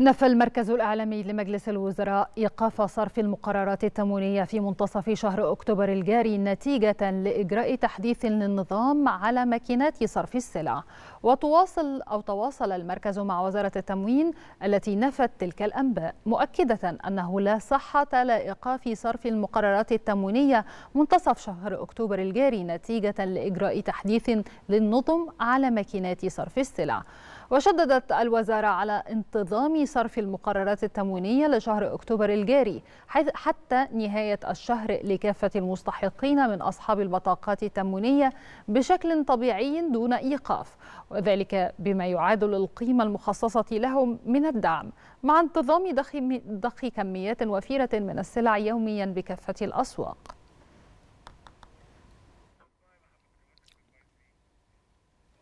نفى المركز الإعلامي لمجلس الوزراء إيقاف صرف المقررات التموينية في منتصف شهر أكتوبر الجاري نتيجة لإجراء تحديث للنظام على ماكينات صرف السلع وتواصل أو تواصل المركز مع وزارة التموين التي نفت تلك الأنباء مؤكدة أنه لا صحة لإيقاف صرف المقررات التموينية منتصف شهر أكتوبر الجاري نتيجة لإجراء تحديث للنظم على ماكينات صرف السلع وشددت الوزارة على انتظام صرف المقررات التموينية لشهر أكتوبر الجاري حتى نهاية الشهر لكافة المستحقين من أصحاب البطاقات التموينية بشكل طبيعي دون إيقاف وذلك بما يعادل القيمة المخصصة لهم من الدعم مع انتظام ضخ كميات وفيرة من السلع يوميا بكافة الأسواق